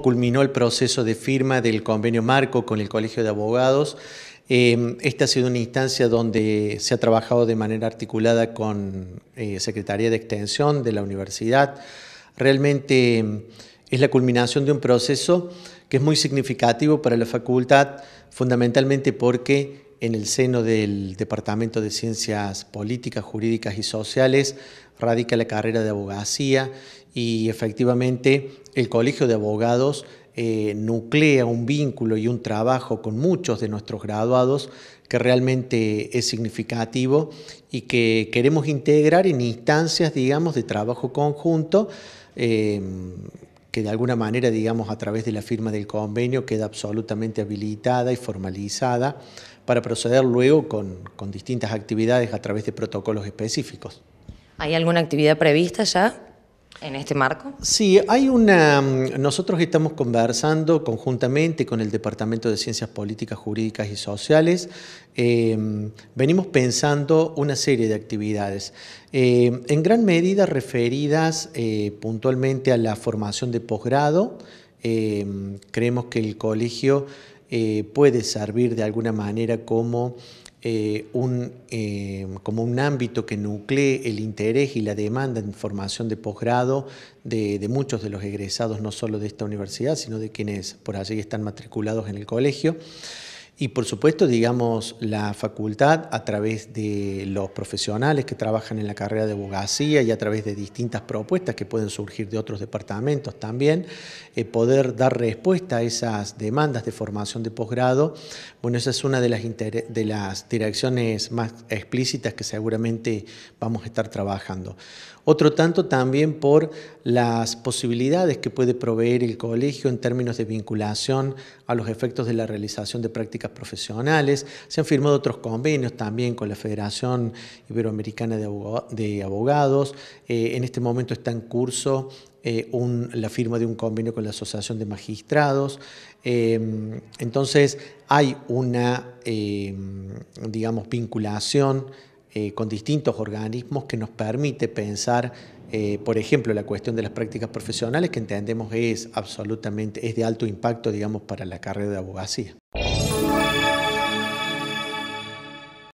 Culminó el proceso de firma del convenio marco con el Colegio de Abogados. Em, esta ha sido una instancia donde se ha trabajado de manera articulada con eh, Secretaría de Extensión de la Universidad. Realmente em, es la culminación de un proceso que es muy significativo para la facultad, fundamentalmente porque en el seno del Departamento de Ciencias Políticas, Jurídicas y Sociales radica la carrera de abogacía y efectivamente el Colegio de Abogados eh, nuclea un vínculo y un trabajo con muchos de nuestros graduados que realmente es significativo y que queremos integrar en instancias, digamos, de trabajo conjunto. Eh, que de alguna manera, digamos, a través de la firma del convenio queda absolutamente habilitada y formalizada para proceder luego con, distintas actividades a través de protocolos específicos. ¿Hay alguna actividad prevista ya en este marco? Sí, hay una. Mm, nosotros estamos conversando conjuntamente con el Departamento de Ciencias Políticas, Jurídicas y Sociales. Eh, venimos pensando una serie de actividades, eh, en gran medida referidas eh, puntualmente a la formación de posgrado. creemos que el colegio eh, puede servir de alguna manera como eh, un, eh, como un ámbito que nuclee el interés y la demanda en formación de posgrado de, de, muchos de los egresados, no solo de esta universidad, sino de quienes por allí están matriculados en el colegio. Y por supuesto, digamos, la facultad a través de los profesionales que trabajan en la carrera de abogacía y a través de distintas propuestas que pueden surgir de otros departamentos también, eh, poder dar respuesta a esas demandas de formación de posgrado, bueno, esa es una de las, de las direcciones más explícitas que seguramente vamos a estar trabajando. Otro tanto también por las posibilidades que puede proveer el colegio en términos de vinculación a los efectos de la realización de prácticas profesionales. Se han firmado otros convenios también con la Federación Iberoamericana de Abogados. Eh, en este momento está en curso eh, la firma de un convenio con la Asociación de Magistrados. Em, entonces hay una, em, digamos, vinculación eh, con distintos organismos que nos permite pensar por ejemplo, la cuestión de las prácticas profesionales que entendemos es absolutamente, es de alto impacto, digamos, para la carrera de abogacía.